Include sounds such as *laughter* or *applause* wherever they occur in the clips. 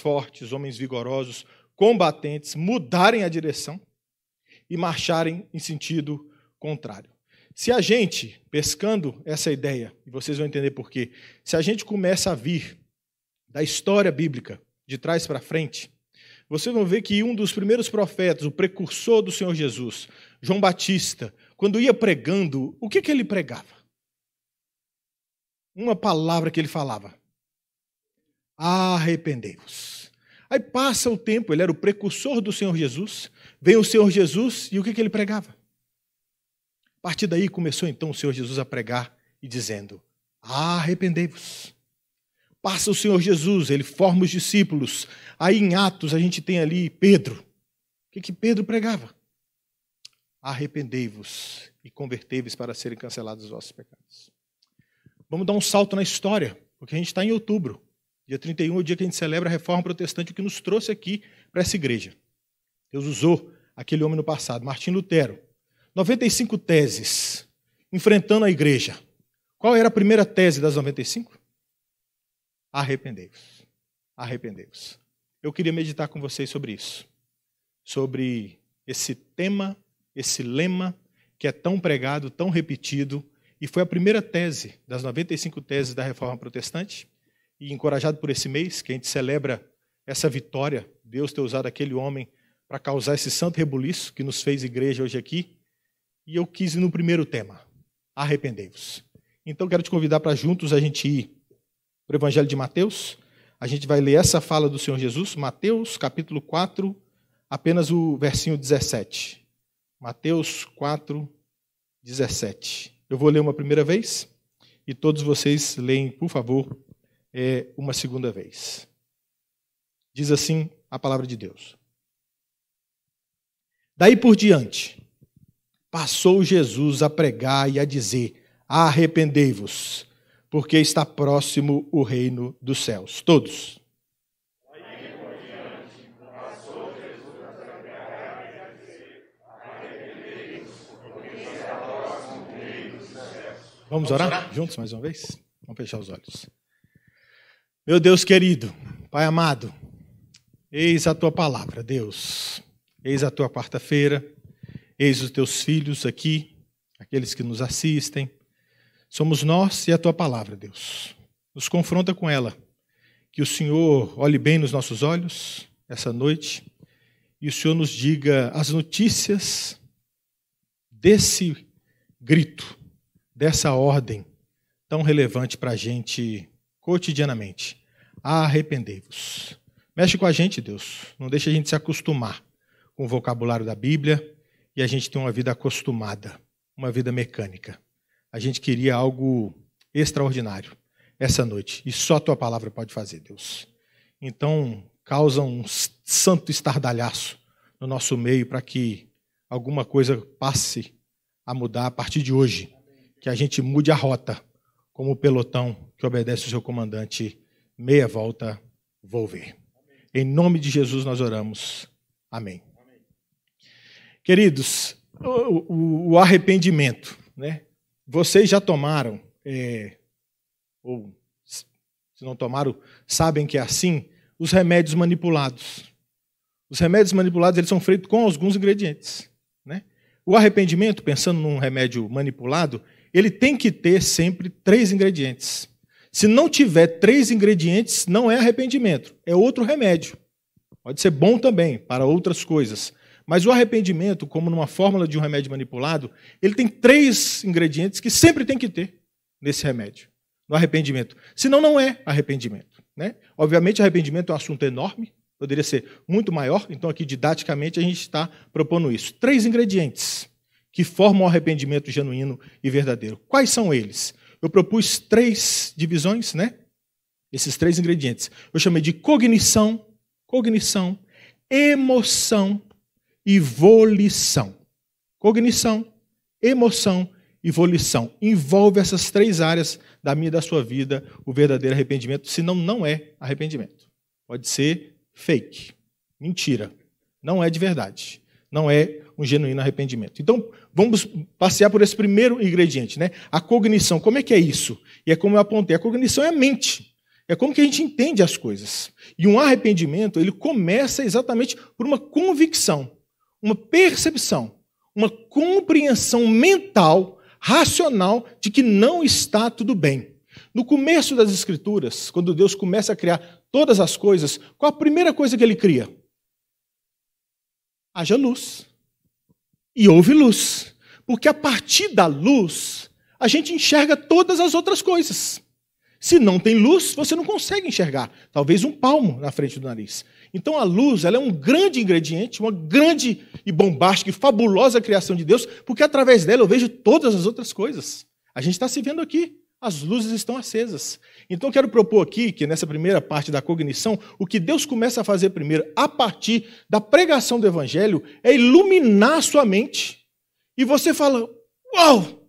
fortes, homens vigorosos, combatentes, mudarem a direção e marcharem em sentido contrário. Se a gente, pescando essa ideia, e vocês vão entender por quê, se a gente começa a vir da história bíblica de trás para frente, vocês vão ver que um dos primeiros profetas, o precursor do Senhor Jesus, João Batista, quando ia pregando, o que, que ele pregava? Uma palavra que ele falava: arrependei-vos. Aí passa o tempo, ele era o precursor do Senhor Jesus, vem o Senhor Jesus e o que, que ele pregava? A partir daí começou então o Senhor Jesus a pregar e dizendo: arrependei-vos. Passa o Senhor Jesus, ele forma os discípulos. Aí em Atos a gente tem ali Pedro. O que, que Pedro pregava? Arrependei-vos e convertei-vos para serem cancelados os vossos pecados. Vamos dar um salto na história, porque a gente está em outubro. Dia 31 é o dia que a gente celebra a reforma protestante, o que nos trouxe aqui para essa igreja. Deus usou aquele homem no passado, Martim Lutero. 95 teses enfrentando a igreja. Qual era a primeira tese das 95? Arrependei-vos. Arrependei-vos. Eu queria meditar com vocês sobre isso. Sobre esse tema, esse lema que é tão pregado, tão repetido, e foi a primeira tese das 95 teses da reforma protestante e encorajado por esse mês que a gente celebra essa vitória, Deus ter usado aquele homem para causar esse santo rebuliço que nos fez igreja hoje aqui. E eu quis ir no primeiro tema: arrependei-vos. Então quero te convidar para juntos a gente ir para o Evangelho de Mateus. A gente vai ler essa fala do Senhor Jesus, Mateus capítulo 4, apenas o versinho 17. Mateus 4, 17. Eu vou ler uma primeira vez e todos vocês leem, por favor, é, uma segunda vez. Diz assim a palavra de Deus. Daí por diante, passou Jesus a pregar e a dizer: Arrependei-vos, porque está próximo o reino dos céus. Todos. Vamos orar? Vamos orar? Juntos mais uma vez? Vamos fechar os olhos. Meu Deus querido, Pai amado, eis a tua palavra, Deus. Eis a tua quarta-feira, eis os teus filhos aqui, aqueles que nos assistem. Somos nós e a tua palavra, Deus. Nos confronta com ela. Que o Senhor olhe bem nos nossos olhos essa noite e o Senhor nos diga as notícias desse grito, dessa ordem tão relevante para a gente cotidianamente. Arrependei-vos. Mexe com a gente, Deus. Não deixa a gente se acostumar com o vocabulário da Bíblia e a gente tem uma vida acostumada, uma vida mecânica. A gente queria algo extraordinário essa noite e só a tua palavra pode fazer, Deus. Então, causa um santo estardalhaço no nosso meio para que alguma coisa passe a mudar a partir de hoje, que a gente mude a rota como o pelotão que obedece o seu comandante, meia volta vou ver. Em nome de Jesus nós oramos. Amém. Amém. Queridos, o, o, o, arrependimento, né? Vocês já tomaram, é, ou se não tomaram, sabem que é assim, os remédios manipulados. Os remédios manipulados eles são feitos com alguns ingredientes. Né? O arrependimento, pensando num remédio manipulado, ele tem que ter sempre três ingredientes. Se não tiver três ingredientes, não é arrependimento, é outro remédio. Pode ser bom também para outras coisas. Mas o arrependimento, como numa fórmula de um remédio manipulado, ele tem três ingredientes que sempre tem que ter nesse remédio, no arrependimento. Senão, não é arrependimento. Né? Obviamente, arrependimento é um assunto enorme, poderia ser muito maior, então aqui didaticamente a gente está propondo isso. Três ingredientes que formam o arrependimento genuíno e verdadeiro. Quais são eles? Eu propus três divisões, né? Esses três ingredientes. Eu chamei de cognição, cognição, emoção e volição. Cognição, emoção e volição. Envolve essas três áreas da minha e da sua vida o verdadeiro arrependimento, senão não é arrependimento. Pode ser fake, mentira, não é de verdade não é um genuíno arrependimento. Então, vamos passear por esse primeiro ingrediente, né? A cognição. Como é que é isso? E é como eu apontei, a cognição é a mente. É como que a gente entende as coisas. E um arrependimento, ele começa exatamente por uma convicção, uma percepção, uma compreensão mental, racional de que não está tudo bem. No começo das escrituras, quando Deus começa a criar todas as coisas, qual a primeira coisa que ele cria? haja luz. E houve luz. Porque a partir da luz, a gente enxerga todas as outras coisas. Se não tem luz, você não consegue enxergar. Talvez um palmo na frente do nariz. Então a luz ela é um grande ingrediente, uma grande e bombástica e fabulosa criação de Deus, porque através dela eu vejo todas as outras coisas. A gente está se vendo aqui as luzes estão acesas. Então, quero propor aqui que, nessa primeira parte da cognição, o que Deus começa a fazer primeiro, a partir da pregação do Evangelho, é iluminar a sua mente. E você fala: Uau,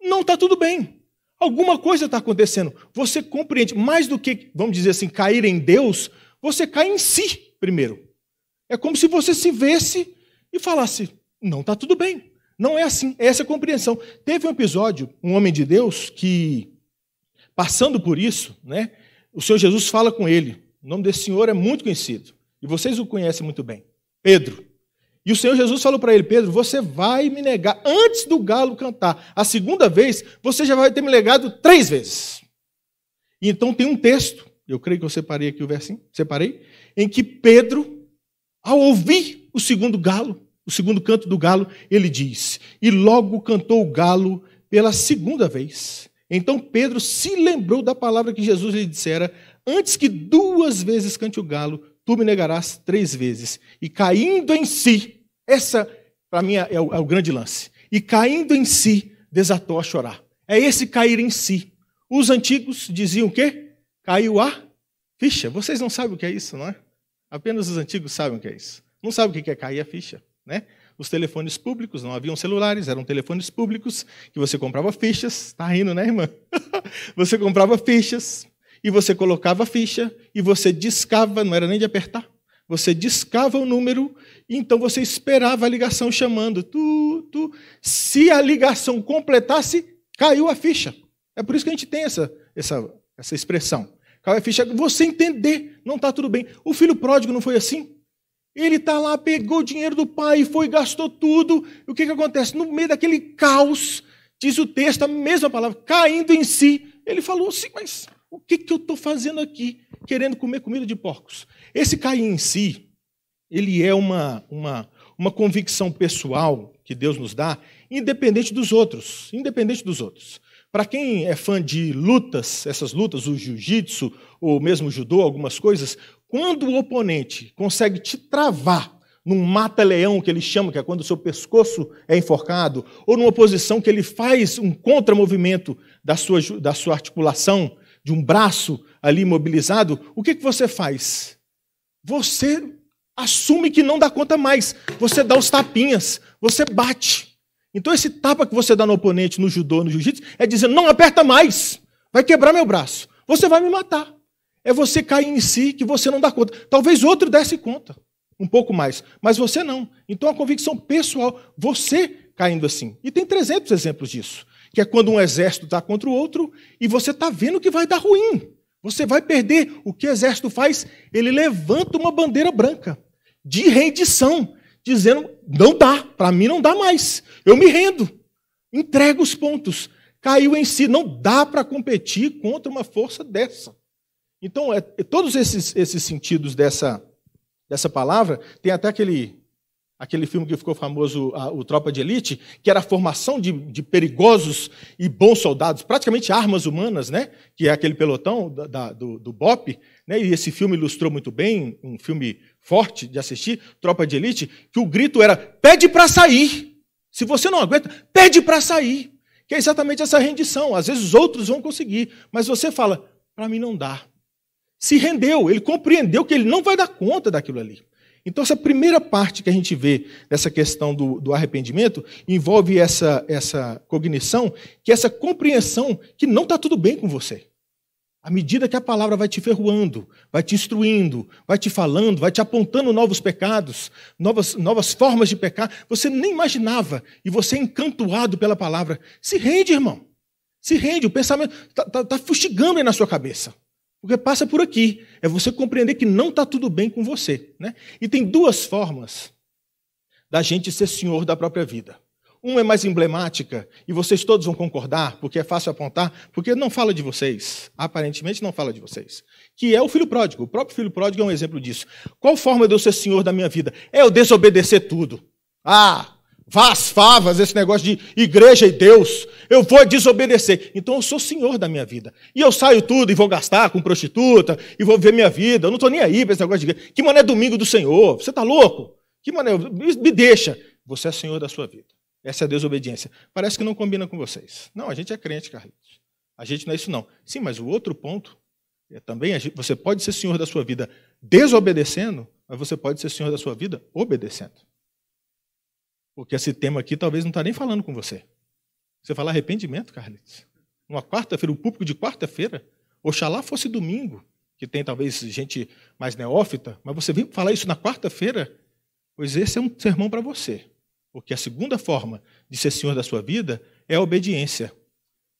não está tudo bem. Alguma coisa está acontecendo. Você compreende. Mais do que, vamos dizer assim, cair em Deus, você cai em si primeiro. É como se você se vesse e falasse: Não está tudo bem. Não é assim, é essa a compreensão. Teve um episódio, um homem de Deus, que, passando por isso, né, o Senhor Jesus fala com ele. O nome desse senhor é muito conhecido. E vocês o conhecem muito bem. Pedro. E o Senhor Jesus falou para ele: Pedro, você vai me negar antes do galo cantar. A segunda vez, você já vai ter me negado três vezes. E então tem um texto, eu creio que eu separei aqui o versinho, separei, em que Pedro, ao ouvir o segundo galo, o segundo canto do galo, ele diz: E logo cantou o galo pela segunda vez. Então Pedro se lembrou da palavra que Jesus lhe dissera: Antes que duas vezes cante o galo, tu me negarás três vezes. E caindo em si, essa para mim é, é o, é o grande lance. E caindo em si, desatou a chorar. É esse cair em si. Os antigos diziam o quê? Caiu a ficha. Vocês não sabem o que é isso, não é? Apenas os antigos sabem o que é isso. Não sabem o que é cair a ficha né? Os telefones públicos, não haviam celulares, eram telefones públicos, que você comprava fichas, está rindo, né, irmã? *laughs* você comprava fichas, e você colocava a ficha, e você discava, não era nem de apertar, você discava o número, e então você esperava a ligação chamando, tu, tu. Se a ligação completasse, caiu a ficha. É por isso que a gente tem essa, essa, essa expressão. Caiu a ficha, você entender, não está tudo bem. O filho pródigo não foi assim? Ele está lá, pegou o dinheiro do pai e foi, gastou tudo. E o que, que acontece? No meio daquele caos, diz o texto, a mesma palavra, caindo em si, ele falou assim: Mas o que, que eu estou fazendo aqui, querendo comer comida de porcos? Esse cair em si, ele é uma, uma, uma convicção pessoal que Deus nos dá, independente dos outros. Independente dos outros. Para quem é fã de lutas, essas lutas, o jiu-jitsu, ou mesmo o judô, algumas coisas, quando o oponente consegue te travar num mata-leão que ele chama, que é quando o seu pescoço é enforcado, ou numa posição que ele faz um contramovimento da sua, da sua articulação, de um braço ali imobilizado, o que, que você faz? Você assume que não dá conta mais. Você dá os tapinhas, você bate. Então, esse tapa que você dá no oponente, no judô, no jiu-jitsu, é dizendo: não aperta mais, vai quebrar meu braço, você vai me matar. É você cair em si que você não dá conta. Talvez outro desse conta, um pouco mais, mas você não. Então a convicção pessoal, você caindo assim. E tem 300 exemplos disso, que é quando um exército está contra o outro e você está vendo que vai dar ruim. Você vai perder. O que o exército faz? Ele levanta uma bandeira branca de rendição, dizendo: não dá, para mim não dá mais. Eu me rendo. Entrega os pontos. Caiu em si. Não dá para competir contra uma força dessa. Então, é, todos esses, esses sentidos dessa, dessa palavra, tem até aquele, aquele filme que ficou famoso, a, o Tropa de Elite, que era a formação de, de perigosos e bons soldados, praticamente armas humanas, né? que é aquele pelotão da, da, do, do BOP, né? e esse filme ilustrou muito bem, um filme forte de assistir, Tropa de Elite, que o grito era, pede para sair! Se você não aguenta, pede para sair! Que é exatamente essa rendição. Às vezes os outros vão conseguir, mas você fala, para mim não dá se rendeu, ele compreendeu que ele não vai dar conta daquilo ali. Então, essa primeira parte que a gente vê dessa questão do, do, arrependimento envolve essa, essa cognição, que é essa compreensão que não está tudo bem com você. À medida que a palavra vai te ferroando, vai te instruindo, vai te falando, vai te apontando novos pecados, novas, novas formas de pecar, você nem imaginava e você é encantuado pela palavra. Se rende, irmão. Se rende, o pensamento está tá, tá fustigando aí na sua cabeça. Porque passa por aqui. É você compreender que não está tudo bem com você. Né? E tem duas formas da gente ser senhor da própria vida. Uma é mais emblemática, e vocês todos vão concordar, porque é fácil apontar, porque não fala de vocês, aparentemente não fala de vocês, que é o filho pródigo. O próprio filho pródigo é um exemplo disso. Qual forma de eu ser senhor da minha vida? É eu desobedecer tudo. Ah, Vá às favas, esse negócio de igreja e Deus. Eu vou desobedecer. Então eu sou senhor da minha vida. E eu saio tudo e vou gastar com prostituta e vou ver minha vida. Eu não estou nem aí para esse negócio de igreja. Que mané é domingo do Senhor? Você está louco? Que mané? Me deixa. Você é senhor da sua vida. Essa é a desobediência. Parece que não combina com vocês. Não, a gente é crente, Carlitos. A gente não é isso, não. Sim, mas o outro ponto é também: você pode ser senhor da sua vida desobedecendo, mas você pode ser senhor da sua vida obedecendo. Porque esse tema aqui talvez não está nem falando com você. Você fala arrependimento, Carlitos? Uma quarta-feira, o público de quarta-feira? Oxalá fosse domingo, que tem talvez gente mais neófita, mas você vem falar isso na quarta-feira? Pois esse é um sermão para você. Porque a segunda forma de ser senhor da sua vida é a obediência.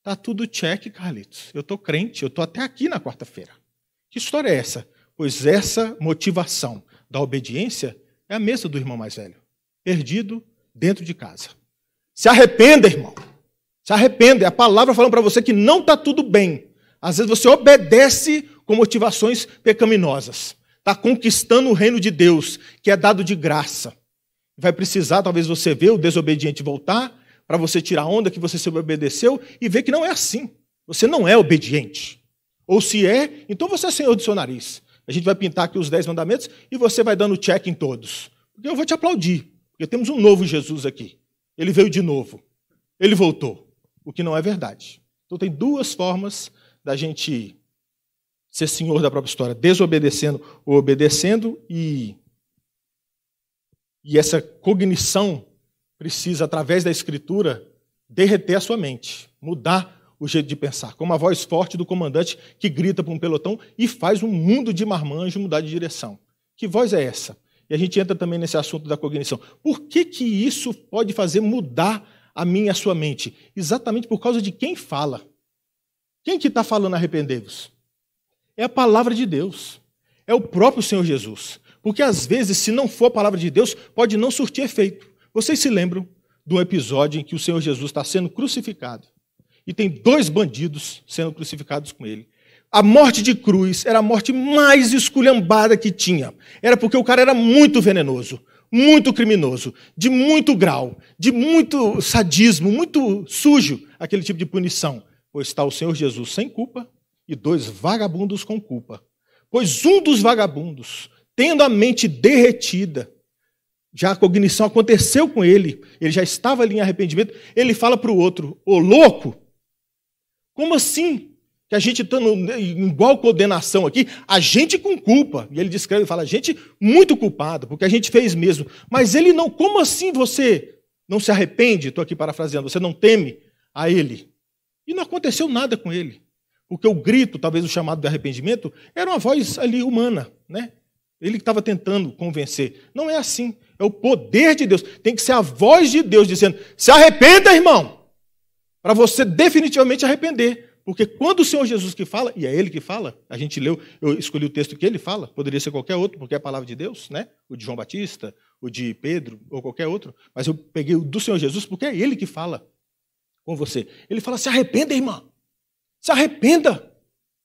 Tá tudo check, Carlitos. Eu estou crente, eu estou até aqui na quarta-feira. Que história é essa? Pois essa motivação da obediência é a mesma do irmão mais velho. Perdido, dentro de casa. Se arrependa, irmão. Se arrependa. É a palavra falando para você que não está tudo bem. Às vezes você obedece com motivações pecaminosas. Está conquistando o reino de Deus, que é dado de graça. Vai precisar, talvez, você ver o desobediente voltar, para você tirar a onda que você se obedeceu e ver que não é assim. Você não é obediente. Ou se é, então você é senhor do seu nariz. A gente vai pintar aqui os dez mandamentos e você vai dando check em todos. Eu vou te aplaudir. Porque temos um novo Jesus aqui. Ele veio de novo. Ele voltou. O que não é verdade. Então, tem duas formas da gente ser senhor da própria história: desobedecendo ou obedecendo, e, e essa cognição precisa, através da Escritura, derreter a sua mente, mudar o jeito de pensar, como a voz forte do comandante que grita para um pelotão e faz um mundo de marmanjo mudar de direção. Que voz é essa? E a gente entra também nesse assunto da cognição. Por que, que isso pode fazer mudar a minha e a sua mente? Exatamente por causa de quem fala. Quem que está falando arrependei-vos? É a palavra de Deus. É o próprio Senhor Jesus. Porque às vezes, se não for a palavra de Deus, pode não surtir efeito. Vocês se lembram do episódio em que o Senhor Jesus está sendo crucificado? E tem dois bandidos sendo crucificados com ele. A morte de cruz era a morte mais esculhambada que tinha. Era porque o cara era muito venenoso, muito criminoso, de muito grau, de muito sadismo, muito sujo aquele tipo de punição. Pois está o Senhor Jesus sem culpa e dois vagabundos com culpa. Pois um dos vagabundos, tendo a mente derretida, já a cognição aconteceu com ele, ele já estava ali em arrependimento, ele fala para o outro: Ô louco, como assim que a gente está igual condenação aqui, a gente com culpa. E ele descreve e fala, a gente muito culpado, porque a gente fez mesmo. Mas ele não, como assim você não se arrepende? Estou aqui parafraseando, você não teme a ele. E não aconteceu nada com ele. Porque o grito, talvez o chamado de arrependimento, era uma voz ali humana, né? Ele estava tentando convencer. Não é assim. É o poder de Deus. Tem que ser a voz de Deus dizendo: se arrependa, irmão, para você definitivamente arrepender. Porque quando o Senhor Jesus que fala, e é ele que fala, a gente leu, eu escolhi o texto que ele fala, poderia ser qualquer outro, porque é a palavra de Deus, né? O de João Batista, o de Pedro, ou qualquer outro, mas eu peguei o do Senhor Jesus porque é ele que fala com você. Ele fala: "Se arrependa, irmã. Se arrependa.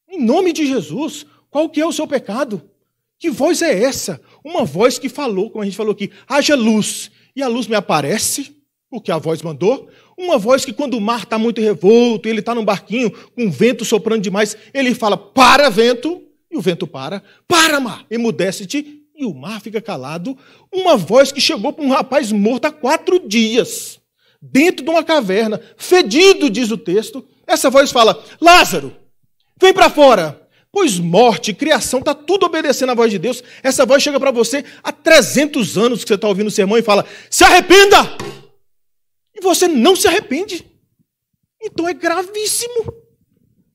Em nome de Jesus, qual que é o seu pecado? Que voz é essa? Uma voz que falou, como a gente falou aqui, haja luz. E a luz me aparece, porque a voz mandou. Uma voz que, quando o mar está muito revolto, ele está num barquinho com o vento soprando demais, ele fala: Para, vento! E o vento para. Para, mar! Emudece-te! E o mar fica calado. Uma voz que chegou para um rapaz morto há quatro dias, dentro de uma caverna, fedido, diz o texto. Essa voz fala: Lázaro, vem para fora! Pois morte, criação, está tudo obedecendo à voz de Deus. Essa voz chega para você há 300 anos que você está ouvindo o sermão e fala: Se arrependa! E você não se arrepende. Então é gravíssimo.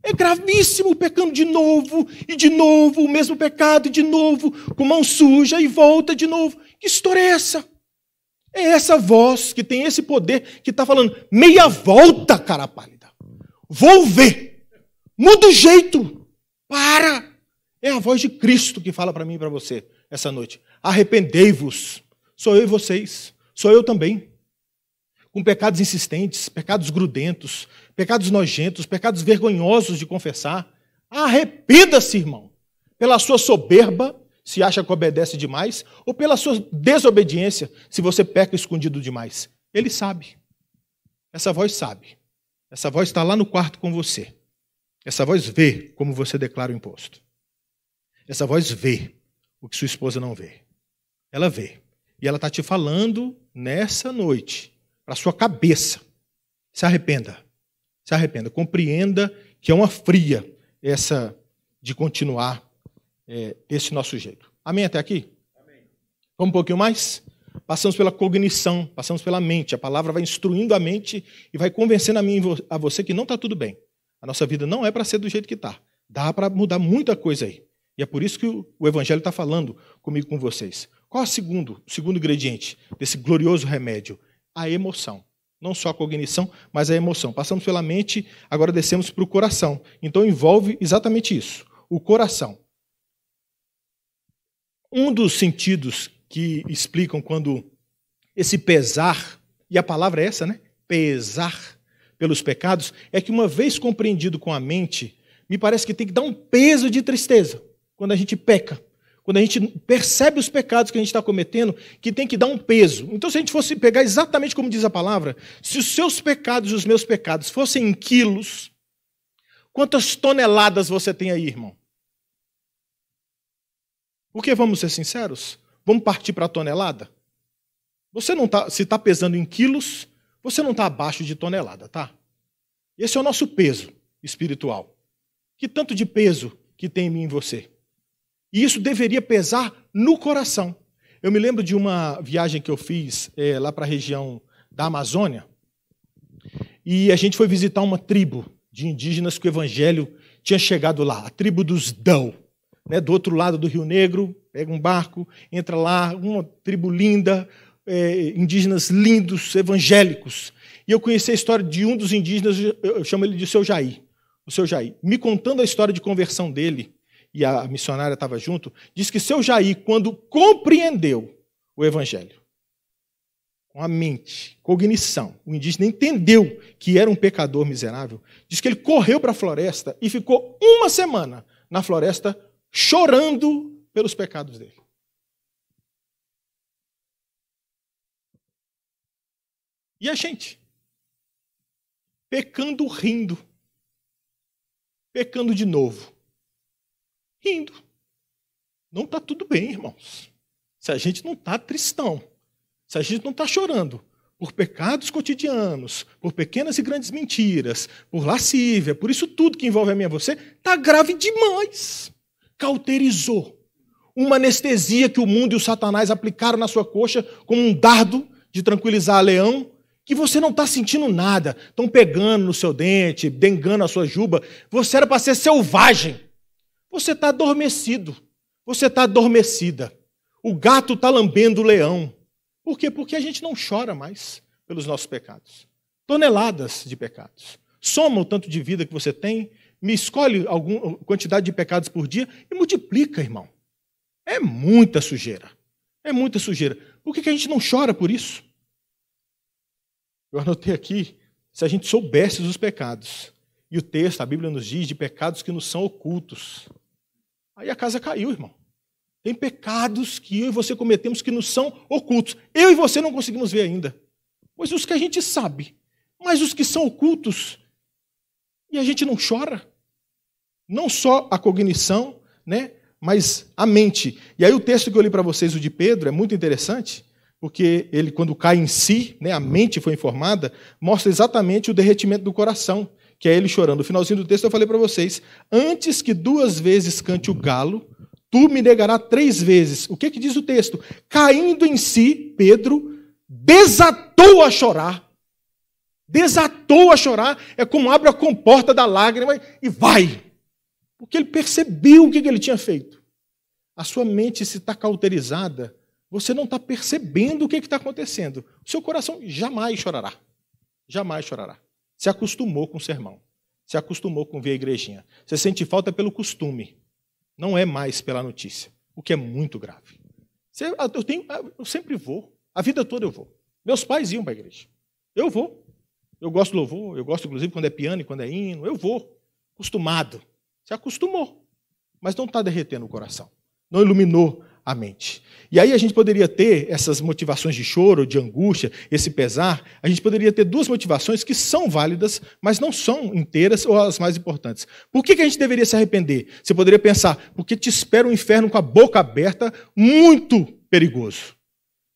É gravíssimo pecando de novo e de novo, o mesmo pecado e de novo, com mão suja e volta de novo. Que história é essa? É essa voz que tem esse poder que está falando: meia volta, cara pálida. Vou ver. Muda o jeito. Para. É a voz de Cristo que fala para mim e para você essa noite. Arrependei-vos. Sou eu e vocês. Sou eu também com pecados insistentes, pecados grudentos, pecados nojentos, pecados vergonhosos de confessar. Arrependa-se, irmão, pela sua soberba, se acha que obedece demais, ou pela sua desobediência, se você peca escondido demais. Ele sabe. Essa voz sabe. Essa voz está lá no quarto com você. Essa voz vê como você declara o imposto. Essa voz vê o que sua esposa não vê. Ela vê. E ela está te falando nessa noite para sua cabeça. Se arrependa. Se arrependa. Compreenda que é uma fria essa de continuar é, desse nosso jeito. Amém até aqui? Amém. Vamos um pouquinho mais? Passamos pela cognição, passamos pela mente. A palavra vai instruindo a mente e vai convencendo a mim e a você que não está tudo bem. A nossa vida não é para ser do jeito que está. Dá para mudar muita coisa aí. E é por isso que o Evangelho está falando comigo, com vocês. Qual é o segundo, o segundo ingrediente desse glorioso remédio? a emoção. Não só a cognição, mas a emoção. Passamos pela mente, agora descemos para o coração. Então envolve exatamente isso: o coração. Um dos sentidos que explicam quando esse pesar, e a palavra é essa, né? Pesar pelos pecados, é que uma vez compreendido com a mente, me parece que tem que dar um peso de tristeza quando a gente peca quando a gente percebe os pecados que a gente está cometendo, que tem que dar um peso. Então, se a gente fosse pegar exatamente como diz a palavra, se os seus pecados e os meus pecados fossem em quilos, quantas toneladas você tem aí, irmão? Porque vamos ser sinceros? Vamos partir para a tonelada? Você não tá, se está pesando em quilos, você não está abaixo de tonelada, tá? Esse é o nosso peso espiritual. Que tanto de peso que tem em mim e em você? E isso deveria pesar no coração. Eu me lembro de uma viagem que eu fiz é, lá para a região da Amazônia, e a gente foi visitar uma tribo de indígenas que o evangelho tinha chegado lá, a tribo dos Dão, né, do outro lado do Rio Negro, pega um barco, entra lá, uma tribo linda, é, indígenas lindos, evangélicos. E eu conheci a história de um dos indígenas, eu chamo ele de seu Jair, o seu Jair, me contando a história de conversão dele e a missionária estava junto, diz que seu Jair, quando compreendeu o evangelho, com a mente, cognição, o indígena entendeu que era um pecador miserável, diz que ele correu para a floresta e ficou uma semana na floresta chorando pelos pecados dele. E a gente? Pecando rindo, pecando de novo, rindo. Não está tudo bem, irmãos. Se a gente não está tristão, se a gente não está chorando por pecados cotidianos, por pequenas e grandes mentiras, por lascívia, por isso tudo que envolve a mim e a você, está grave demais. Cauterizou. Uma anestesia que o mundo e o Satanás aplicaram na sua coxa como um dardo de tranquilizar a leão, que você não está sentindo nada. Estão pegando no seu dente, dengando a sua juba. Você era para ser selvagem. Você está adormecido. Você está adormecida. O gato está lambendo o leão. Por quê? Porque a gente não chora mais pelos nossos pecados. Toneladas de pecados. Soma o tanto de vida que você tem, me escolhe alguma quantidade de pecados por dia e multiplica, irmão. É muita sujeira. É muita sujeira. Por que, que a gente não chora por isso? Eu anotei aqui, se a gente soubesse dos pecados, e o texto, a Bíblia nos diz de pecados que nos são ocultos. Aí a casa caiu, irmão. Tem pecados que eu e você cometemos que nos são ocultos. Eu e você não conseguimos ver ainda. Pois os que a gente sabe, mas os que são ocultos, e a gente não chora. Não só a cognição, né? mas a mente. E aí o texto que eu li para vocês, o de Pedro, é muito interessante, porque ele, quando cai em si, né, a mente foi informada, mostra exatamente o derretimento do coração que é ele chorando. No finalzinho do texto eu falei para vocês: antes que duas vezes cante o galo, tu me negarás três vezes. O que, que diz o texto? Caindo em si, Pedro desatou a chorar. Desatou a chorar, é como abre a comporta da lágrima e vai. Porque ele percebeu o que, que ele tinha feito. A sua mente, se está cauterizada, você não está percebendo o que está acontecendo. O seu coração jamais chorará. Jamais chorará. Se acostumou com o sermão, se acostumou com ver a igrejinha. Você sente falta pelo costume, não é mais pela notícia, o que é muito grave. Ah, eu, tenho, ah, eu sempre vou, a vida toda eu vou. Meus pais iam para a igreja. Eu vou. Eu gosto de louvor, eu gosto inclusive quando é piano e quando é hino, eu vou. Acostumado. Se acostumou, mas não está derretendo o coração. Não iluminou a mente. E aí a gente poderia ter essas motivações de choro, de angústia, esse pesar, a gente poderia ter duas motivações que são válidas, mas não são inteiras ou as mais importantes. Por que, que a gente deveria se arrepender? Você poderia pensar, porque te espera um inferno com a boca aberta, muito perigoso.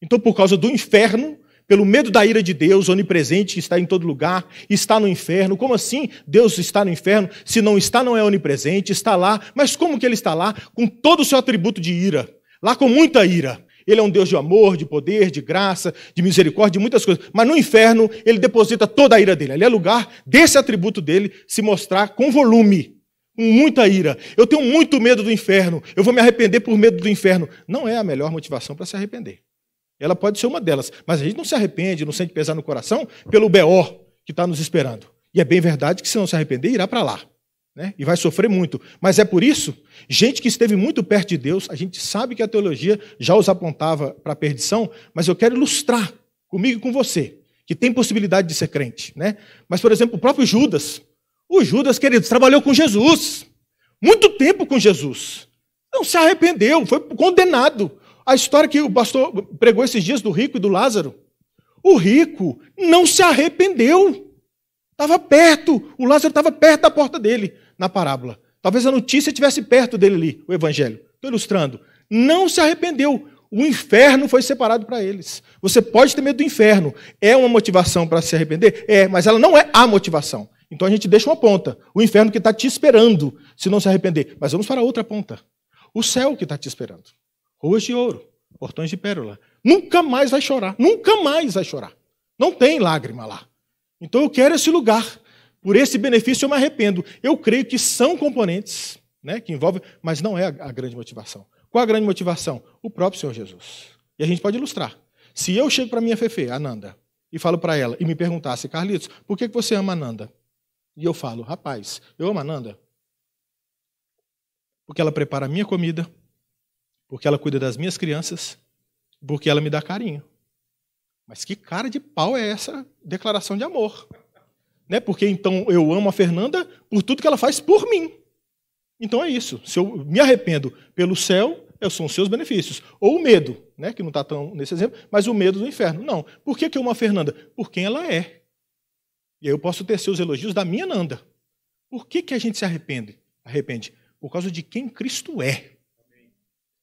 Então, por causa do inferno, pelo medo da ira de Deus, onipresente, que está em todo lugar, está no inferno. Como assim Deus está no inferno? Se não está, não é onipresente, está lá. Mas como que ele está lá? Com todo o seu atributo de ira, lá com muita ira. Ele é um Deus de amor, de poder, de graça, de misericórdia, de muitas coisas. Mas no inferno, ele deposita toda a ira dele. Ali é lugar desse atributo dele se mostrar com volume, com muita ira. Eu tenho muito medo do inferno. Eu vou me arrepender por medo do inferno. Não é a melhor motivação para se arrepender. Ela pode ser uma delas. Mas a gente não se arrepende, não sente pesar no coração pelo BO que está nos esperando. E é bem verdade que, se não se arrepender, irá para lá né? e vai sofrer muito. Mas é por isso, gente que esteve muito perto de Deus, a gente sabe que a teologia já os apontava para a perdição, mas eu quero ilustrar comigo e com você, que tem possibilidade de ser crente. Né? Mas, por exemplo, o próprio Judas. O Judas, queridos, trabalhou com Jesus, muito tempo com Jesus. Não se arrependeu, foi condenado. A história que o pastor pregou esses dias do rico e do Lázaro. O rico não se arrependeu. Estava perto, o Lázaro estava perto da porta dele na parábola. Talvez a notícia estivesse perto dele ali, o evangelho. Estou ilustrando. Não se arrependeu. O inferno foi separado para eles. Você pode ter medo do inferno. É uma motivação para se arrepender? É, mas ela não é a motivação. Então a gente deixa uma ponta. O inferno que está te esperando se não se arrepender. Mas vamos para outra ponta. O céu que está te esperando. Ruas de ouro, portões de pérola. Nunca mais vai chorar. Nunca mais vai chorar. Não tem lágrima lá. Então eu quero esse lugar. Por esse benefício eu me arrependo. Eu creio que são componentes né, que envolvem, mas não é a, a grande motivação. Qual a grande motivação? O próprio Senhor Jesus. E a gente pode ilustrar. Se eu chego para minha Fefe, Ananda, e falo para ela, e me perguntasse, Carlitos, por que você ama Ananda? E eu falo, rapaz, eu amo Ananda porque ela prepara a minha comida, porque ela cuida das minhas crianças, porque ela me dá carinho. Mas que cara de pau é essa declaração de amor? né? Porque então eu amo a Fernanda por tudo que ela faz por mim. Então é isso. Se eu me arrependo pelo céu, é, são os seus benefícios. Ou o medo, né? Que não está tão nesse exemplo, mas o medo do inferno. Não. Por que, que eu amo a Fernanda? Por quem ela é. E aí eu posso tecer os elogios da minha Nanda. Por que, que a gente se arrepende? Arrepende? Por causa de quem Cristo é.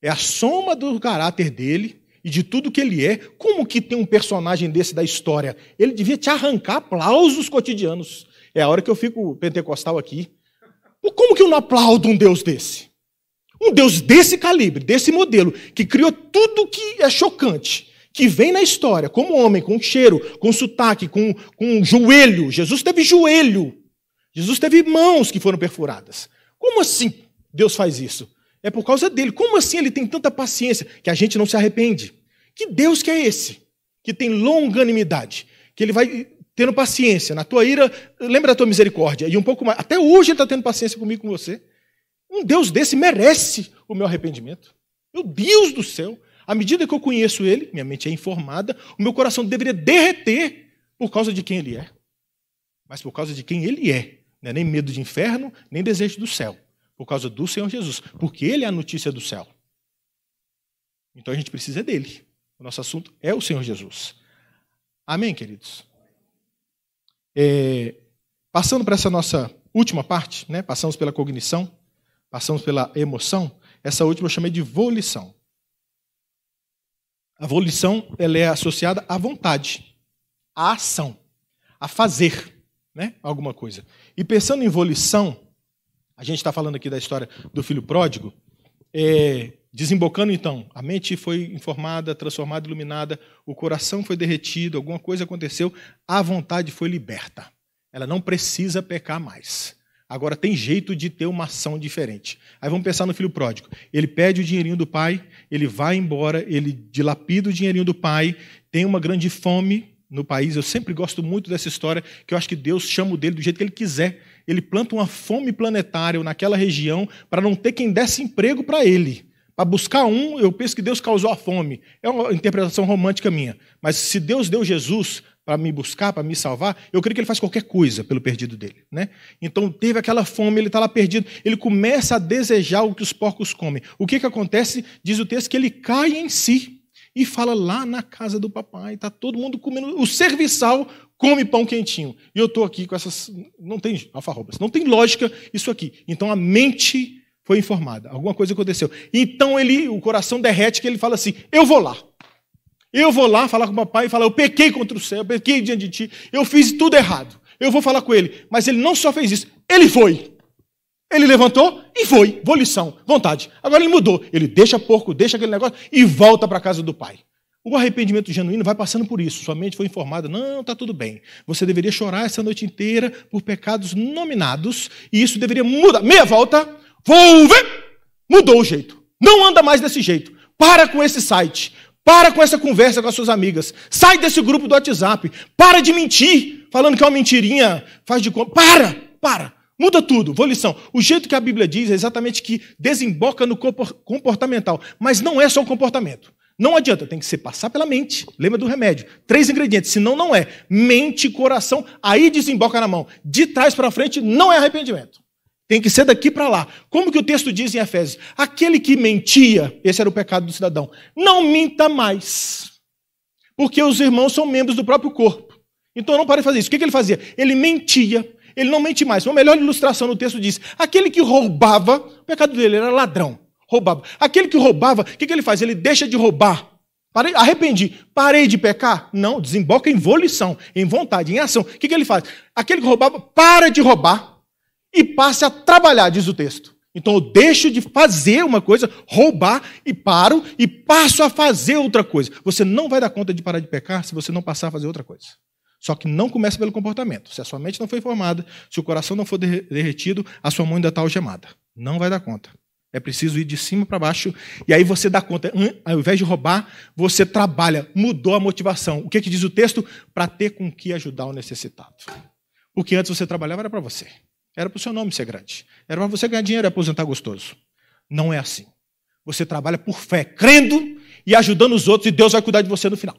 É a soma do caráter dele, e de tudo que ele é, como que tem um personagem desse da história? Ele devia te arrancar aplausos cotidianos. É a hora que eu fico pentecostal aqui. Como que eu não aplaudo um Deus desse? Um Deus desse calibre, desse modelo, que criou tudo que é chocante, que vem na história, como homem, com cheiro, com sotaque, com, com joelho. Jesus teve joelho. Jesus teve mãos que foram perfuradas. Como assim Deus faz isso? É por causa dele. Como assim ele tem tanta paciência que a gente não se arrepende? Que Deus que é esse? Que tem longanimidade, que ele vai tendo paciência. Na tua ira, lembra da tua misericórdia. E um pouco mais. Até hoje ele está tendo paciência comigo com você. Um Deus desse merece o meu arrependimento. Meu Deus do céu! À medida que eu conheço ele, minha mente é informada, o meu coração deveria derreter por causa de quem ele é. Mas por causa de quem ele é. Não é nem medo de inferno, nem desejo do céu. Por causa do Senhor Jesus, porque ele é a notícia do céu. Então a gente precisa dele. O nosso assunto é o Senhor Jesus. Amém, queridos? É, passando para essa nossa última parte, né? passamos pela cognição, passamos pela emoção, essa última eu chamei de volição. A volição ela é associada à vontade, à ação, a fazer né? alguma coisa. E pensando em volição, a gente está falando aqui da história do filho pródigo. É, desembocando então, a mente foi informada, transformada, iluminada, o coração foi derretido, alguma coisa aconteceu, a vontade foi liberta. Ela não precisa pecar mais. Agora tem jeito de ter uma ação diferente. Aí vamos pensar no filho pródigo. Ele pede o dinheirinho do pai, ele vai embora, ele dilapida o dinheirinho do pai, tem uma grande fome no país. Eu sempre gosto muito dessa história, que eu acho que Deus chama o dele do jeito que ele quiser ele planta uma fome planetária naquela região para não ter quem desse emprego para ele. Para buscar um, eu penso que Deus causou a fome. É uma interpretação romântica minha. Mas se Deus deu Jesus para me buscar, para me salvar, eu creio que ele faz qualquer coisa pelo perdido dele. Né? Então teve aquela fome, ele está lá perdido. Ele começa a desejar o que os porcos comem. O que, que acontece? Diz o texto que ele cai em si e fala lá na casa do papai, está todo mundo comendo. O serviçal come pão quentinho. E eu estou aqui com essas. Não tem alfarrobas, não tem lógica isso aqui. Então a mente foi informada, alguma coisa aconteceu. Então ele, o coração derrete que ele fala assim: Eu vou lá. Eu vou lá falar com o papai e falar: Eu pequei contra o céu, eu pequei diante de ti, eu fiz tudo errado. Eu vou falar com ele. Mas ele não só fez isso, ele foi. Ele levantou e foi. Volição, vontade. Agora ele mudou. Ele deixa porco, deixa aquele negócio e volta para a casa do pai. O arrependimento genuíno vai passando por isso. Sua mente foi informada: não, está tudo bem. Você deveria chorar essa noite inteira por pecados nominados e isso deveria mudar. Meia volta, vou ver. Mudou o jeito. Não anda mais desse jeito. Para com esse site. Para com essa conversa com as suas amigas. Sai desse grupo do WhatsApp. Para de mentir, falando que é uma mentirinha. Faz de conta. Para, para. Muda tudo, vou lição. O jeito que a Bíblia diz é exatamente que desemboca no comportamental, mas não é só o comportamento. Não adianta, tem que ser passar pela mente. Lembra do remédio? Três ingredientes, senão não é. Mente, coração, aí desemboca na mão. De trás para frente não é arrependimento. Tem que ser daqui para lá. Como que o texto diz em Efésios? Aquele que mentia, esse era o pecado do cidadão, não minta mais. Porque os irmãos são membros do próprio corpo. Então não pare de fazer isso. O que, que ele fazia? Ele mentia ele não mente mais. Uma melhor ilustração no texto diz: aquele que roubava, o pecado dele era ladrão. Roubava. Aquele que roubava, o que, que ele faz? Ele deixa de roubar. Parei, arrependi, parei de pecar? Não, desemboca em volição, em vontade, em ação. O que, que ele faz? Aquele que roubava, para de roubar e passa a trabalhar, diz o texto. Então eu deixo de fazer uma coisa, roubar, e paro e passo a fazer outra coisa. Você não vai dar conta de parar de pecar se você não passar a fazer outra coisa. Só que não começa pelo comportamento. Se a sua mente não foi formada, se o coração não for derretido, a sua mão ainda está algemada. Não vai dar conta. É preciso ir de cima para baixo e aí você dá conta. Hum, ao invés de roubar, você trabalha. Mudou a motivação. O que, é que diz o texto? Para ter com que ajudar o necessitado. Porque antes você trabalhava era para você. Era para o seu nome ser grande. Era para você ganhar dinheiro e aposentar gostoso. Não é assim. Você trabalha por fé, crendo e ajudando os outros e Deus vai cuidar de você no final.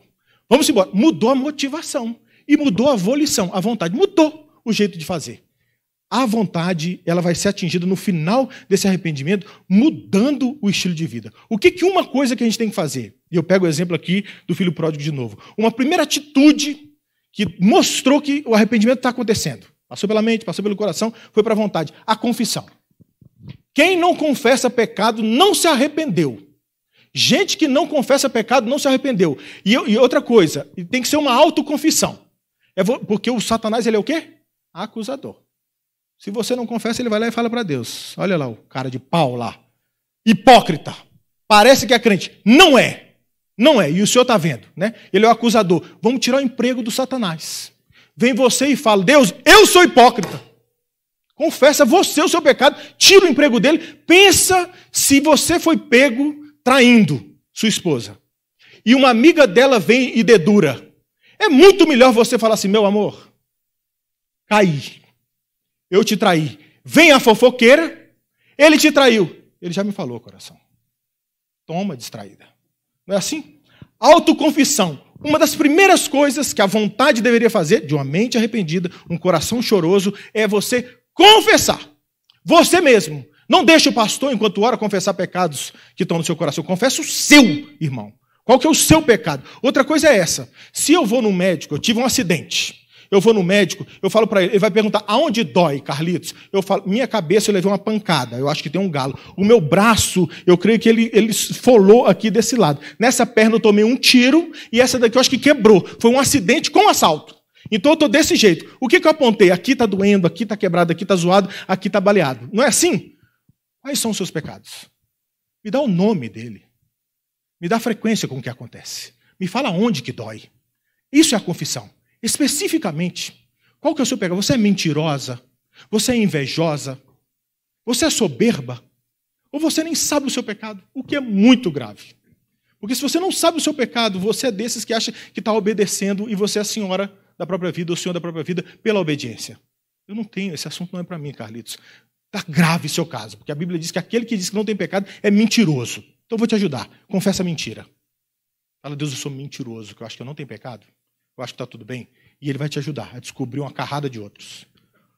Vamos embora. Mudou a motivação e mudou a volição, a vontade. Mudou o jeito de fazer. A vontade, ela vai ser atingida no final desse arrependimento, mudando o estilo de vida. O que, que uma coisa que a gente tem que fazer? E eu pego o exemplo aqui do filho pródigo de novo. Uma primeira atitude que mostrou que o arrependimento está acontecendo. Passou pela mente, passou pelo coração, foi para a vontade. A confissão. Quem não confessa pecado não se arrependeu. Gente que não confessa pecado não se arrependeu. E, e outra coisa, tem que ser uma autoconfissão. É porque o Satanás, ele é o quê? Acusador. Se você não confessa, ele vai lá e fala para Deus: Olha lá o cara de pau lá. Hipócrita. Parece que é crente. Não é. Não é. E o senhor está vendo, né? Ele é o acusador. Vamos tirar o emprego do Satanás. Vem você e fala: Deus, eu sou hipócrita. Confessa você o seu pecado, tira o emprego dele. Pensa se você foi pego traindo sua esposa. E uma amiga dela vem e dedura. É muito melhor você falar assim: meu amor, caí, eu te traí. Vem a fofoqueira, ele te traiu. Ele já me falou, coração. Toma, distraída. Não é assim? Autoconfissão. Uma das primeiras coisas que a vontade deveria fazer de uma mente arrependida, um coração choroso, é você confessar. Você mesmo. Não deixe o pastor, enquanto ora, confessar pecados que estão no seu coração. Confessa o seu, irmão. Qual que é o seu pecado? Outra coisa é essa. Se eu vou no médico, eu tive um acidente. Eu vou no médico, eu falo para ele, ele vai perguntar: "Aonde dói, Carlitos?" Eu falo: "Minha cabeça eu levei uma pancada, eu acho que tem um galo. O meu braço, eu creio que ele ele folou aqui desse lado. Nessa perna eu tomei um tiro e essa daqui eu acho que quebrou. Foi um acidente com assalto. Então eu tô desse jeito. O que que eu apontei? Aqui tá doendo, aqui tá quebrado, aqui tá zoado, aqui tá baleado. Não é assim? Quais são os seus pecados? Me dá o nome dele. Me dá frequência com o que acontece. Me fala onde que dói. Isso é a confissão. Especificamente, qual que é o seu pecado? Você é mentirosa? Você é invejosa? Você é soberba? Ou você nem sabe o seu pecado, o que é muito grave. Porque se você não sabe o seu pecado, você é desses que acha que está obedecendo e você é a senhora da própria vida, ou o senhor da própria vida, pela obediência. Eu não tenho, esse assunto não é para mim, Carlitos. Está grave o seu caso, porque a Bíblia diz que aquele que diz que não tem pecado é mentiroso. Então eu vou te ajudar. Confessa a mentira. Fala, Deus, eu sou mentiroso, que eu acho que eu não tenho pecado. Eu acho que está tudo bem. E ele vai te ajudar a descobrir uma carrada de outros.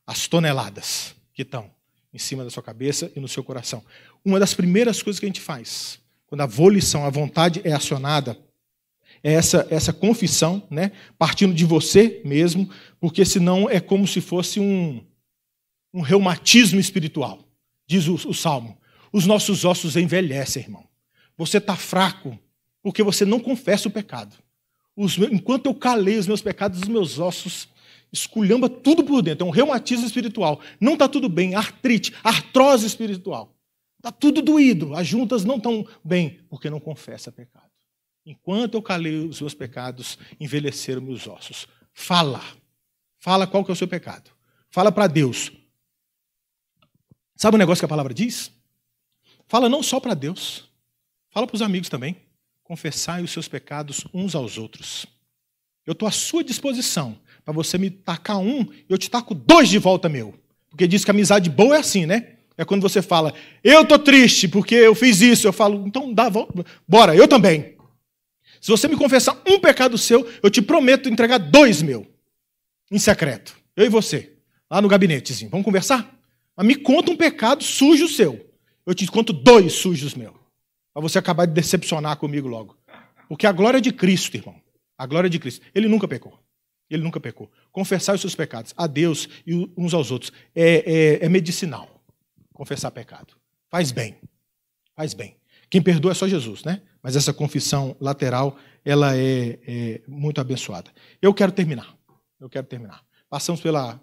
As toneladas que estão em cima da sua cabeça e no seu coração. Uma das primeiras coisas que a gente faz, quando a volição, a vontade é acionada, é essa, essa confissão, né? partindo de você mesmo, porque senão é como se fosse um, um reumatismo espiritual, diz o, o Salmo. Os nossos ossos envelhecem, irmão. Você está fraco porque você não confessa o pecado. Os, enquanto eu calei os meus pecados, os meus ossos esculhamba tudo por dentro. É um reumatismo espiritual. Não está tudo bem. Artrite, artrose espiritual. Está tudo doído. As juntas não estão bem porque não confessa pecado. Enquanto eu calei os meus pecados, envelheceram meus ossos. Fala. Fala qual que é o seu pecado. Fala para Deus. Sabe o negócio que a palavra diz? Fala não só para Deus. Fala para os amigos também. Confessai os seus pecados uns aos outros. Eu estou à sua disposição para você me tacar um eu te taco dois de volta meu. Porque diz que amizade boa é assim, né? É quando você fala, eu estou triste porque eu fiz isso. Eu falo, então dá, bora, eu também. Se você me confessar um pecado seu, eu te prometo entregar dois meu. Em secreto. Eu e você. Lá no gabinetezinho. Vamos conversar? Mas me conta um pecado sujo seu. Eu te conto dois sujos meus para você acabar de decepcionar comigo logo. Porque a glória de Cristo, irmão, a glória de Cristo, ele nunca pecou. Ele nunca pecou. Confessar os seus pecados a Deus e uns aos outros é, é, é medicinal. Confessar pecado. Faz bem. Faz bem. Quem perdoa é só Jesus, né? Mas essa confissão lateral, ela é, é muito abençoada. Eu quero terminar. Eu quero terminar. Passamos pela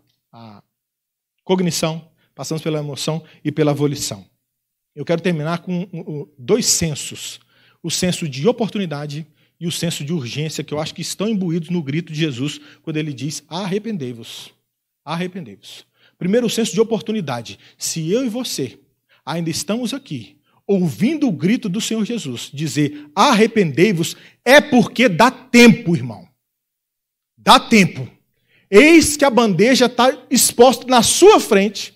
cognição, passamos pela emoção e pela volição. Eu quero terminar com dois sensos: o senso de oportunidade e o senso de urgência, que eu acho que estão imbuídos no grito de Jesus quando ele diz: arrependei-vos. Arrependei-vos. Primeiro, o senso de oportunidade. Se eu e você ainda estamos aqui, ouvindo o grito do Senhor Jesus dizer: arrependei-vos, é porque dá tempo, irmão. Dá tempo. Eis que a bandeja está exposta na sua frente,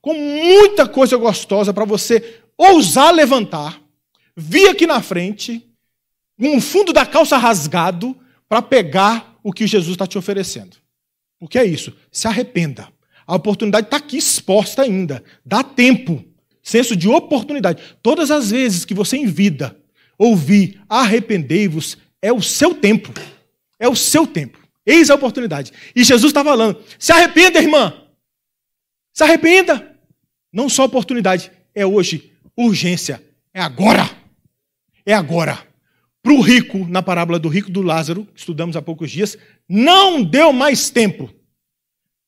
com muita coisa gostosa para você ousar levantar, vir aqui na frente, com o fundo da calça rasgado, para pegar o que Jesus está te oferecendo. Porque é isso, se arrependa. A oportunidade está aqui exposta ainda. Dá tempo. Senso de oportunidade. Todas as vezes que você em vida ouvir arrependei-vos, é o seu tempo. É o seu tempo. Eis a oportunidade. E Jesus está falando: se arrependa, irmã. Se arrependa. Não só oportunidade, é hoje urgência. É agora. É agora. Para o rico, na parábola do rico do Lázaro, que estudamos há poucos dias, não deu mais tempo.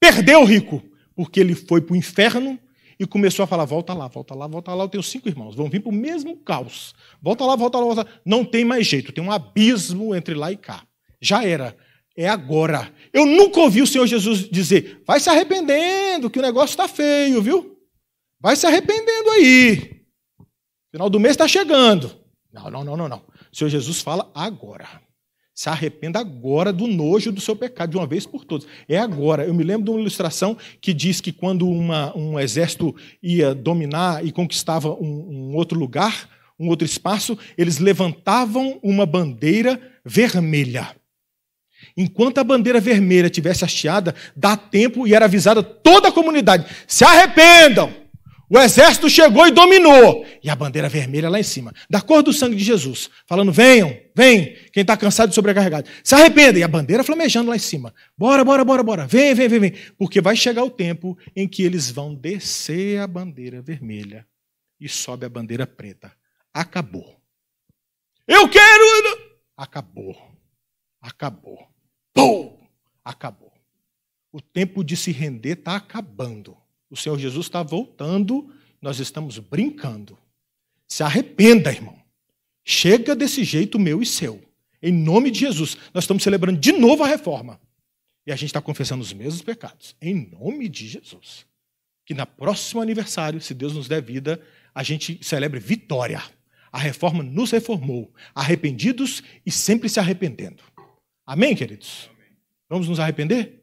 Perdeu o rico, porque ele foi para o inferno e começou a falar: volta lá, volta lá, volta lá, eu tenho cinco irmãos, vão vir para o mesmo caos. Volta lá, volta lá, volta lá. Não tem mais jeito, tem um abismo entre lá e cá. Já era. É agora. Eu nunca ouvi o Senhor Jesus dizer: vai se arrependendo, que o negócio está feio, viu? Vai se arrependendo aí. Final do mês está chegando. Não, não, não, não, não. O Senhor Jesus fala agora. Se arrependa agora do nojo do seu pecado, de uma vez por todas. É agora. Eu me lembro de uma ilustração que diz que quando uma, um exército ia dominar e conquistava um, um outro lugar, um outro espaço, eles levantavam uma bandeira vermelha. Enquanto a bandeira vermelha tivesse hasteada, dá tempo e era avisada toda a comunidade: se arrependam! O exército chegou e dominou. E a bandeira vermelha lá em cima, da cor do sangue de Jesus, falando: venham, vem, quem está cansado e sobrecarregado. Se arrependa. E a bandeira flamejando lá em cima. Bora, bora, bora, bora. Vem, vem, vem, vem. Porque vai chegar o tempo em que eles vão descer a bandeira vermelha e sobe a bandeira preta. Acabou. Eu quero. Acabou. Acabou. Pum! Acabou. O tempo de se render está acabando. O Senhor Jesus está voltando, nós estamos brincando. Se arrependa, irmão. Chega desse jeito meu e seu. Em nome de Jesus, nós estamos celebrando de novo a reforma. E a gente está confessando os mesmos pecados. Em nome de Jesus. Que na próximo aniversário, se Deus nos der vida, a gente celebre vitória. A reforma nos reformou, arrependidos e sempre se arrependendo. Amém, queridos? Amém. Vamos nos arrepender?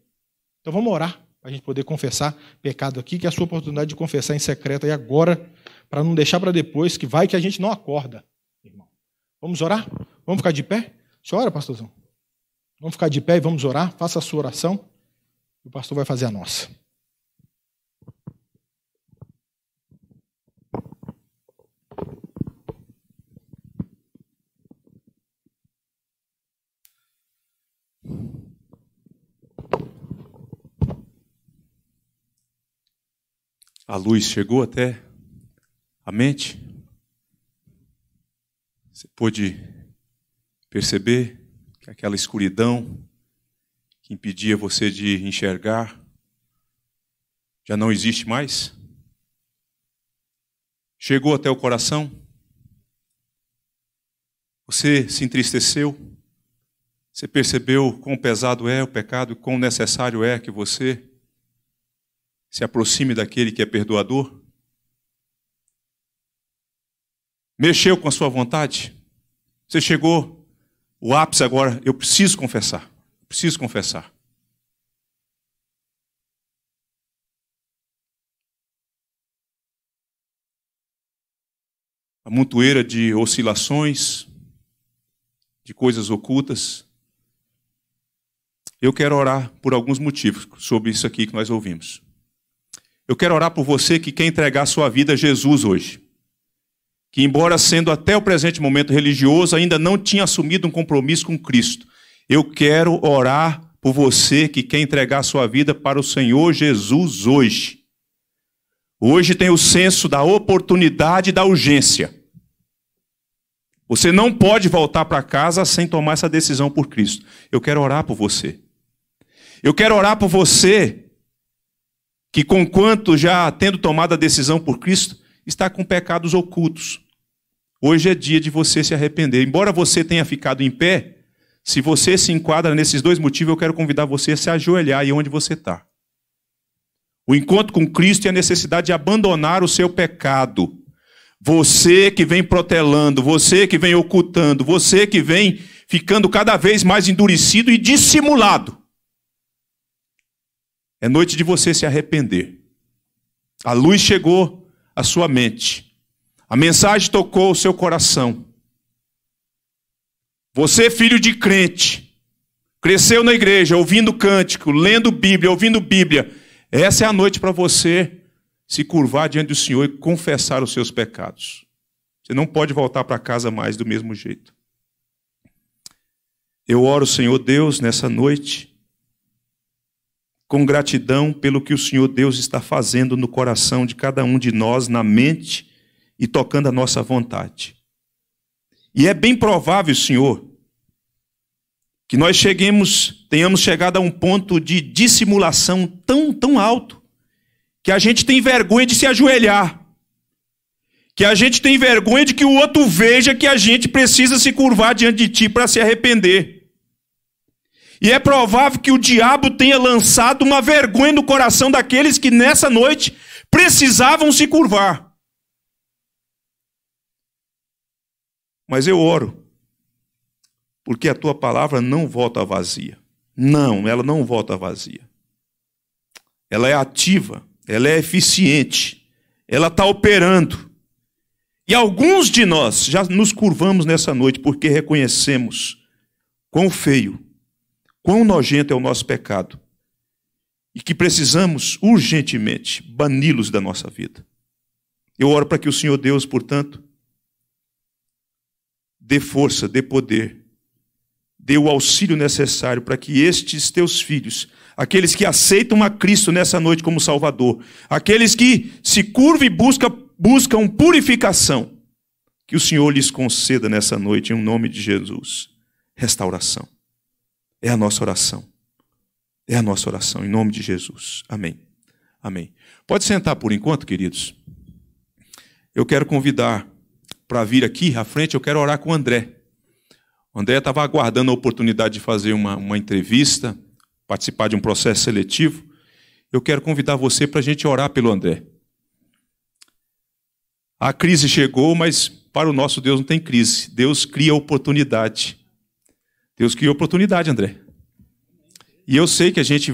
Então vamos orar para a gente poder confessar pecado aqui, que é a sua oportunidade de confessar em secreto aí agora, para não deixar para depois, que vai que a gente não acorda, irmão. Vamos orar? Vamos ficar de pé? Chora, pastorzão? Vamos ficar de pé e vamos orar? Faça a sua oração. O pastor vai fazer a nossa. A luz chegou até a mente? Você pôde perceber que aquela escuridão que impedia você de enxergar já não existe mais? Chegou até o coração? Você se entristeceu? Você percebeu quão pesado é o pecado e quão necessário é que você se aproxime daquele que é perdoador? Mexeu com a sua vontade? Você chegou o ápice agora, eu preciso confessar. Preciso confessar. A montoeira de oscilações, de coisas ocultas. Eu quero orar por alguns motivos sobre isso aqui que nós ouvimos. Eu quero orar por você que quer entregar sua vida a Jesus hoje. Que, embora sendo até o presente momento religioso, ainda não tinha assumido um compromisso com Cristo. Eu quero orar por você que quer entregar sua vida para o Senhor Jesus hoje. Hoje tem o senso da oportunidade e da urgência. Você não pode voltar para casa sem tomar essa decisão por Cristo. Eu quero orar por você. Eu quero orar por você que, conquanto já tendo tomado a decisão por Cristo, está com pecados ocultos. Hoje é dia de você se arrepender. Embora você tenha ficado em pé, se você se enquadra nesses dois motivos, eu quero convidar você a se ajoelhar aí onde você está. O encontro com Cristo e a necessidade de abandonar o seu pecado. Você que vem protelando, você que vem ocultando, você que vem ficando cada vez mais endurecido e dissimulado. É noite de você se arrepender. A luz chegou à sua mente. A mensagem tocou o seu coração. Você, filho de crente, cresceu na igreja, ouvindo cântico, lendo Bíblia, ouvindo Bíblia. Essa é a noite para você se curvar diante do Senhor e confessar os seus pecados. Você não pode voltar para casa mais do mesmo jeito. Eu oro, Senhor Deus, nessa noite com gratidão pelo que o Senhor Deus está fazendo no coração de cada um de nós, na mente e tocando a nossa vontade. E é bem provável, Senhor, que nós cheguemos, tenhamos chegado a um ponto de dissimulação tão, tão alto, que a gente tem vergonha de se ajoelhar, que a gente tem vergonha de que o outro veja que a gente precisa se curvar diante de Ti para se arrepender. E é provável que o diabo tenha lançado uma vergonha no coração daqueles que nessa noite precisavam se curvar. Mas eu oro, porque a tua palavra não volta vazia. Não, ela não volta vazia. Ela é ativa, ela é eficiente, ela está operando. E alguns de nós já nos curvamos nessa noite porque reconhecemos quão feio quão nojento é o nosso pecado e que precisamos urgentemente bani-los da nossa vida. Eu oro para que o Senhor Deus, portanto, dê força, dê poder, dê o auxílio necessário para que estes teus filhos, aqueles que aceitam a Cristo nessa noite como Salvador, aqueles que se curvam e busca buscam purificação, que o Senhor lhes conceda nessa noite, em nome de Jesus, restauração. É a nossa oração. É a nossa oração, em nome de Jesus. Amém. Amém. Pode sentar por enquanto, queridos. Eu quero convidar para vir aqui à frente, eu quero orar com o André. O André estava aguardando a oportunidade de fazer uma, uma entrevista, participar de um processo seletivo. Eu quero convidar você para a gente orar pelo André. A crise chegou, mas para o nosso Deus não tem crise. Deus cria oportunidade. Deus criou oportunidade, André. E eu sei que a gente